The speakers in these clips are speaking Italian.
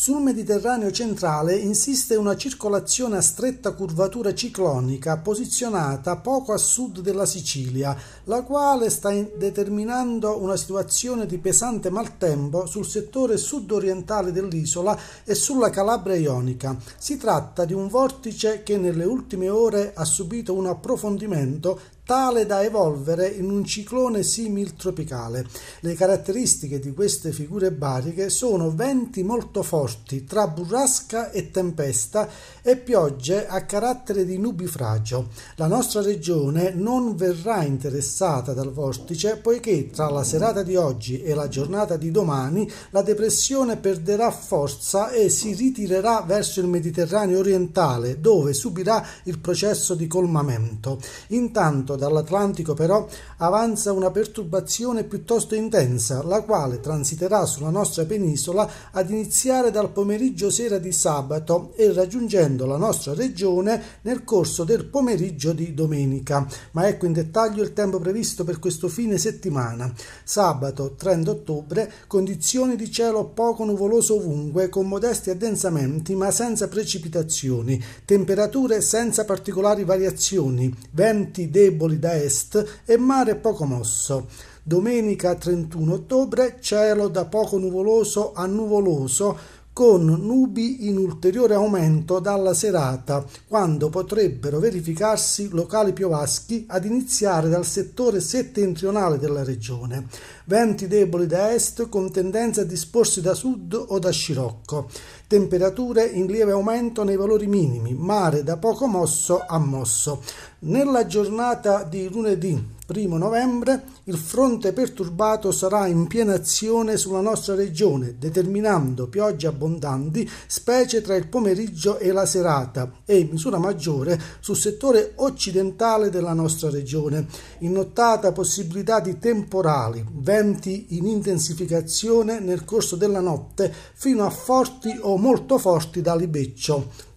Sul Mediterraneo centrale insiste una circolazione a stretta curvatura ciclonica posizionata poco a sud della Sicilia, la quale sta determinando una situazione di pesante maltempo sul settore sud-orientale dell'isola e sulla Calabria ionica. Si tratta di un vortice che nelle ultime ore ha subito un approfondimento tale da evolvere in un ciclone similtropicale. Le caratteristiche di queste figure bariche sono venti molto forti tra burrasca e tempesta e piogge a carattere di nubifragio. La nostra regione non verrà interessata dal vortice poiché tra la serata di oggi e la giornata di domani la depressione perderà forza e si ritirerà verso il Mediterraneo orientale dove subirà il processo di colmamento. Intanto dall'Atlantico però avanza una perturbazione piuttosto intensa, la quale transiterà sulla nostra penisola ad iniziare dal pomeriggio sera di sabato e raggiungendo la nostra regione nel corso del pomeriggio di domenica. Ma ecco in dettaglio il tempo previsto per questo fine settimana. Sabato 30 ottobre, condizioni di cielo poco nuvoloso ovunque, con modesti addensamenti ma senza precipitazioni, temperature senza particolari variazioni, venti deboli soli da est e mare poco mosso. Domenica 31 ottobre cielo da poco nuvoloso a nuvoloso con nubi in ulteriore aumento dalla serata, quando potrebbero verificarsi locali piovaschi ad iniziare dal settore settentrionale della regione, venti deboli da est con tendenza a disporsi da sud o da scirocco, temperature in lieve aumento nei valori minimi, mare da poco mosso a mosso. Nella giornata di lunedì 1 novembre, il fronte perturbato sarà in piena azione sulla nostra regione, determinando piogge abbondanti, specie tra il pomeriggio e la serata, e in misura maggiore sul settore occidentale della nostra regione. In nottata possibilità di temporali, venti in intensificazione nel corso della notte fino a forti o molto forti da libeccio.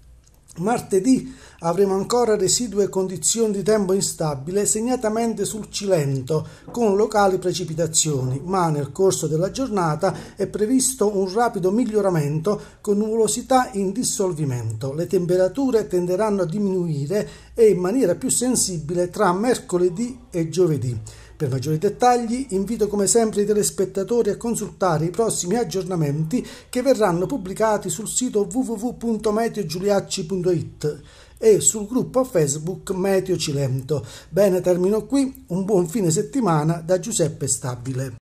Martedì avremo ancora residue condizioni di tempo instabile, segnatamente sul Cilento, con locali precipitazioni, ma nel corso della giornata è previsto un rapido miglioramento con nuvolosità in dissolvimento. Le temperature tenderanno a diminuire e in maniera più sensibile tra mercoledì e giovedì. Per maggiori dettagli invito come sempre i telespettatori a consultare i prossimi aggiornamenti che verranno pubblicati sul sito www.meteogiuliacci.it e sul gruppo Facebook Meteo Cilento. Bene, termino qui. Un buon fine settimana da Giuseppe Stabile.